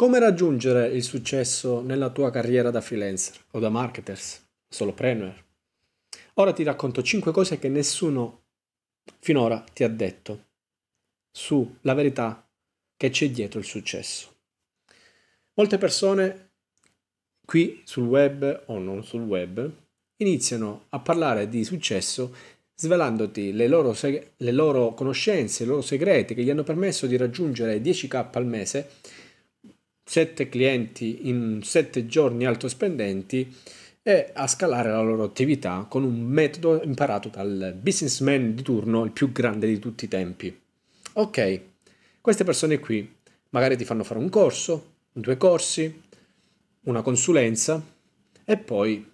Come raggiungere il successo nella tua carriera da freelancer o da marketers, solopreneur? Ora ti racconto 5 cose che nessuno finora ti ha detto sulla verità che c'è dietro il successo. Molte persone qui sul web o non sul web iniziano a parlare di successo svelandoti le loro, le loro conoscenze, i loro segreti che gli hanno permesso di raggiungere 10k al mese sette clienti in sette giorni alto spendenti e a scalare la loro attività con un metodo imparato dal businessman di turno, il più grande di tutti i tempi. Ok, queste persone qui magari ti fanno fare un corso, due corsi, una consulenza e poi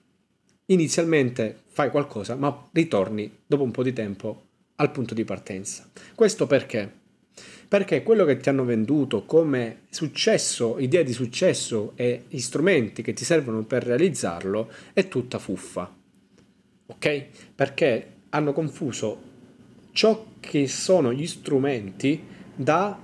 inizialmente fai qualcosa ma ritorni dopo un po' di tempo al punto di partenza. Questo perché? Perché quello che ti hanno venduto come successo, idea di successo e strumenti che ti servono per realizzarlo è tutta fuffa. Ok? Perché hanno confuso ciò che sono gli strumenti da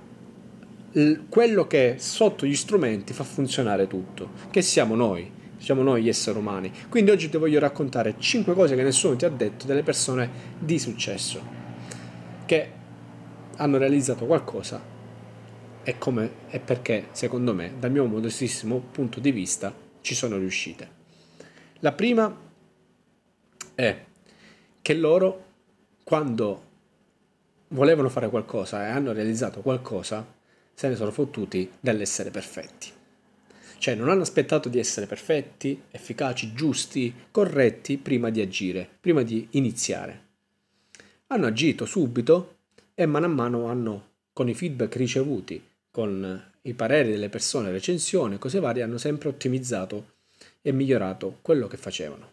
quello che sotto gli strumenti fa funzionare tutto, che siamo noi, siamo noi gli esseri umani. Quindi oggi ti voglio raccontare 5 cose che nessuno ti ha detto delle persone di successo, che hanno realizzato qualcosa e come e perché, secondo me, dal mio modestissimo punto di vista, ci sono riuscite. La prima è che loro, quando volevano fare qualcosa e hanno realizzato qualcosa, se ne sono fottuti dell'essere perfetti. Cioè non hanno aspettato di essere perfetti, efficaci, giusti, corretti prima di agire, prima di iniziare. Hanno agito subito e mano a mano hanno, con i feedback ricevuti, con i pareri delle persone, recensioni, cose varie, hanno sempre ottimizzato e migliorato quello che facevano.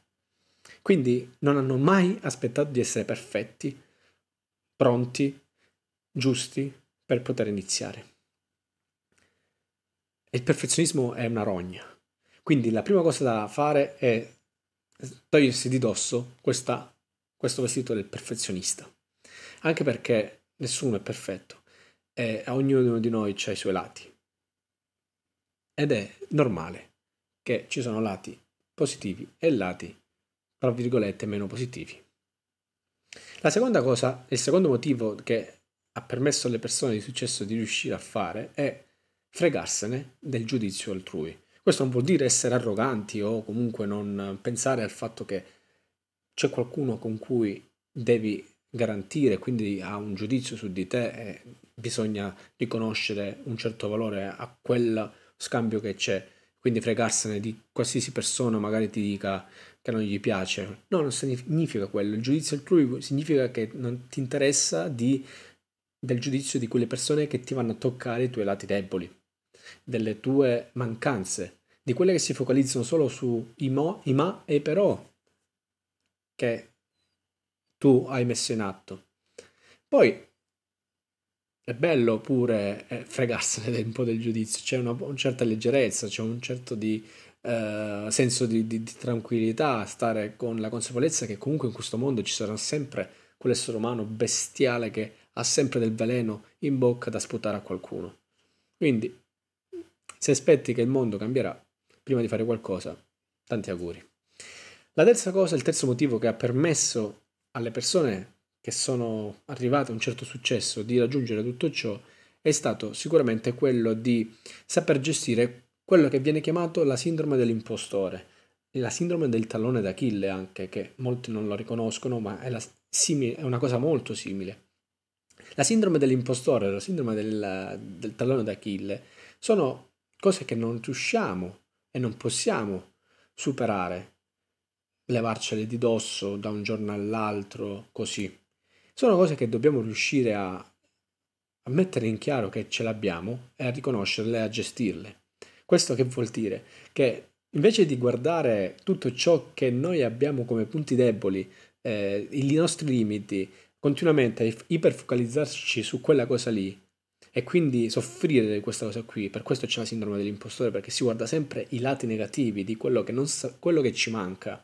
Quindi non hanno mai aspettato di essere perfetti, pronti, giusti per poter iniziare. Il perfezionismo è una rogna. Quindi la prima cosa da fare è togliersi di dosso questa, questo vestito del perfezionista. Anche perché nessuno è perfetto e ognuno di noi ha i suoi lati. Ed è normale che ci sono lati positivi e lati, tra virgolette, meno positivi. La seconda cosa, il secondo motivo che ha permesso alle persone di successo di riuscire a fare è fregarsene del giudizio altrui. Questo non vuol dire essere arroganti o comunque non pensare al fatto che c'è qualcuno con cui devi garantire, quindi ha un giudizio su di te e bisogna riconoscere un certo valore a quel scambio che c'è, quindi fregarsene di qualsiasi persona magari ti dica che non gli piace, no, non significa quello, il giudizio altrui significa che non ti interessa di, del giudizio di quelle persone che ti vanno a toccare i tuoi lati deboli, delle tue mancanze, di quelle che si focalizzano solo sui mo, i ma e però, che tu hai messo in atto. Poi è bello pure eh, fregarsene un po' del giudizio, c'è una, una certa leggerezza, c'è un certo di, eh, senso di, di, di, tranquillità, stare con la consapevolezza che comunque in questo mondo ci sarà sempre quell'essere umano bestiale che ha sempre del veleno in bocca da sputare a qualcuno. Quindi, se aspetti che il mondo cambierà, prima di fare qualcosa, tanti auguri. La terza cosa, il terzo motivo che ha permesso alle persone che sono arrivate a un certo successo di raggiungere tutto ciò è stato sicuramente quello di saper gestire quello che viene chiamato la sindrome dell'impostore, la sindrome del tallone d'Achille anche, che molti non lo riconoscono, ma è, la, simile, è una cosa molto simile. La sindrome dell'impostore, la sindrome del, del tallone d'Achille, sono cose che non riusciamo e non possiamo superare levarcele di dosso da un giorno all'altro, così. Sono cose che dobbiamo riuscire a, a mettere in chiaro che ce l'abbiamo e a riconoscerle e a gestirle. Questo che vuol dire? Che invece di guardare tutto ciò che noi abbiamo come punti deboli, eh, i nostri limiti, continuamente iperfocalizzarci su quella cosa lì e quindi soffrire di questa cosa qui, per questo c'è la sindrome dell'impostore, perché si guarda sempre i lati negativi di quello che, sa, quello che ci manca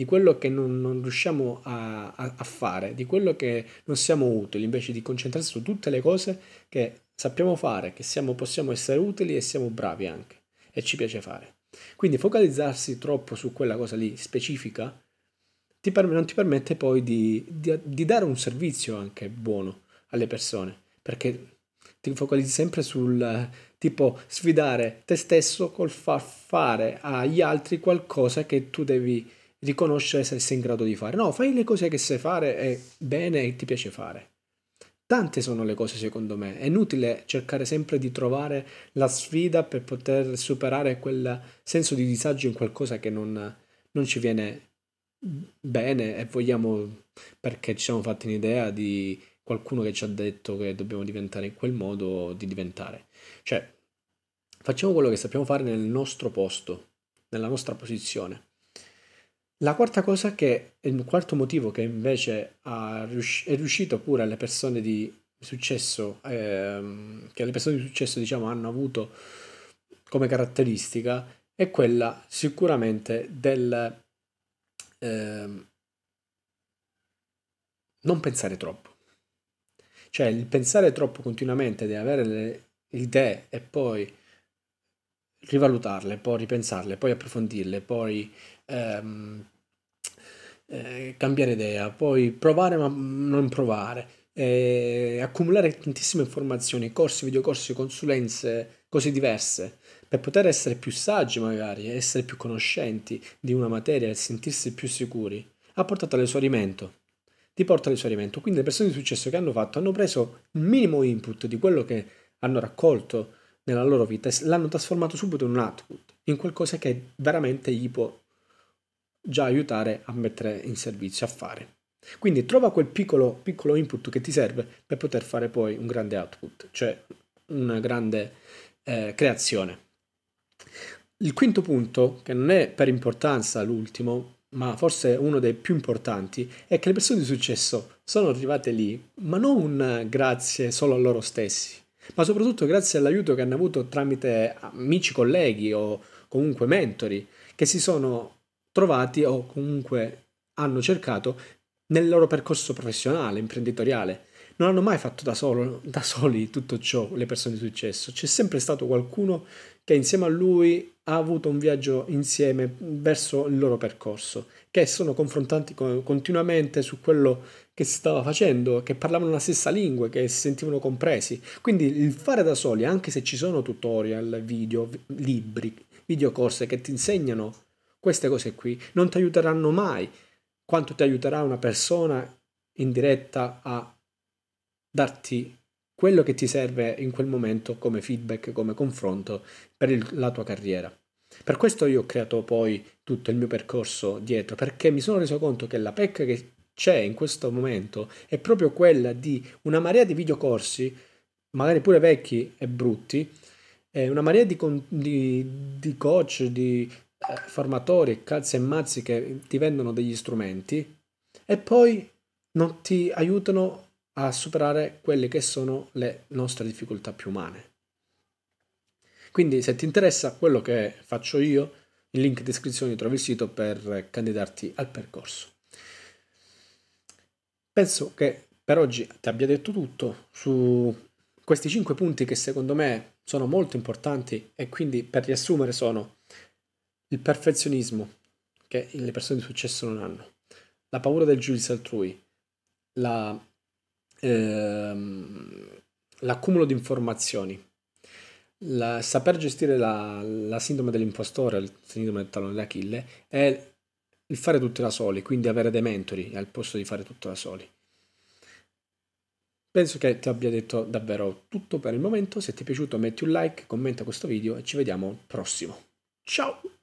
di quello che non, non riusciamo a, a, a, fare, di quello che non siamo utili, invece di concentrarsi su tutte le cose che sappiamo fare, che siamo, possiamo essere utili e siamo bravi anche e ci piace fare. Quindi focalizzarsi troppo su quella cosa lì specifica ti per, non ti permette poi di, di, di dare un servizio anche buono alle persone, perché ti focalizzi sempre sul tipo sfidare te stesso col far fare agli altri qualcosa che tu devi riconoscere se sei in grado di fare. No, fai le cose che sai fare e bene e ti piace fare. Tante sono le cose secondo me, è inutile cercare sempre di trovare la sfida per poter superare quel senso di disagio in qualcosa che non, non ci viene bene e vogliamo perché ci siamo fatti un'idea di qualcuno che ci ha detto che dobbiamo diventare in quel modo di diventare. Cioè, facciamo quello che sappiamo fare nel nostro posto, nella nostra posizione. La quarta cosa che, il quarto motivo che invece è riuscito pure alle persone di successo, ehm, che le persone di successo diciamo hanno avuto come caratteristica, è quella sicuramente del ehm, non pensare troppo. Cioè il pensare troppo continuamente, di avere le idee e poi rivalutarle, poi ripensarle, poi approfondirle, poi ehm, eh, cambiare idea, poi provare ma non provare, eh, accumulare tantissime informazioni, corsi, videocorsi, consulenze, cose diverse, per poter essere più saggi magari, essere più conoscenti di una materia e sentirsi più sicuri, ha portato all'esaurimento ti porta all'esaurimento. Quindi le persone di successo che hanno fatto hanno preso il minimo input di quello che hanno raccolto nella loro vita e l'hanno trasformato subito in un output, in qualcosa che veramente gli può già aiutare a mettere in servizio, a fare. Quindi trova quel piccolo, piccolo input che ti serve per poter fare poi un grande output, cioè una grande eh, creazione. Il quinto punto, che non è per importanza l'ultimo, ma forse uno dei più importanti, è che le persone di successo sono arrivate lì, ma non un grazie solo a loro stessi, ma soprattutto grazie all'aiuto che hanno avuto tramite amici, colleghi o comunque mentori, che si sono trovati o comunque hanno cercato nel loro percorso professionale, imprenditoriale. Non hanno mai fatto da, solo, da soli tutto ciò le persone di successo, c'è sempre stato qualcuno che insieme a lui ha avuto un viaggio insieme verso il loro percorso, che sono confrontati continuamente su quello che si stava facendo, che parlavano la stessa lingua, che si sentivano compresi. Quindi il fare da soli, anche se ci sono tutorial, video, libri, videocorse che ti insegnano queste cose qui non ti aiuteranno mai quanto ti aiuterà una persona in diretta a darti quello che ti serve in quel momento come feedback, come confronto per il, la tua carriera. Per questo io ho creato poi tutto il mio percorso dietro, perché mi sono reso conto che la pecca che c'è in questo momento è proprio quella di una marea di videocorsi, magari pure vecchi e brutti, eh, una marea di, di, di coach, di, formatori e calze e mazzi che ti vendono degli strumenti e poi non ti aiutano a superare quelle che sono le nostre difficoltà più umane. Quindi se ti interessa quello che faccio io, il link in descrizione trovi il sito per candidarti al percorso. Penso che per oggi ti abbia detto tutto su questi 5 punti che secondo me sono molto importanti e quindi per riassumere sono il perfezionismo che le persone di successo non hanno, la paura del giudizio altrui, la, ehm, l'accumulo di informazioni, la, saper gestire la, la sindrome dell'impostore, il sindrome del talone d'Achille, è il fare tutto da soli, quindi avere dei mentori al posto di fare tutto da soli. Penso che ti abbia detto davvero tutto per il momento, se ti è piaciuto metti un like, commenta questo video e ci vediamo al prossimo. Ciao!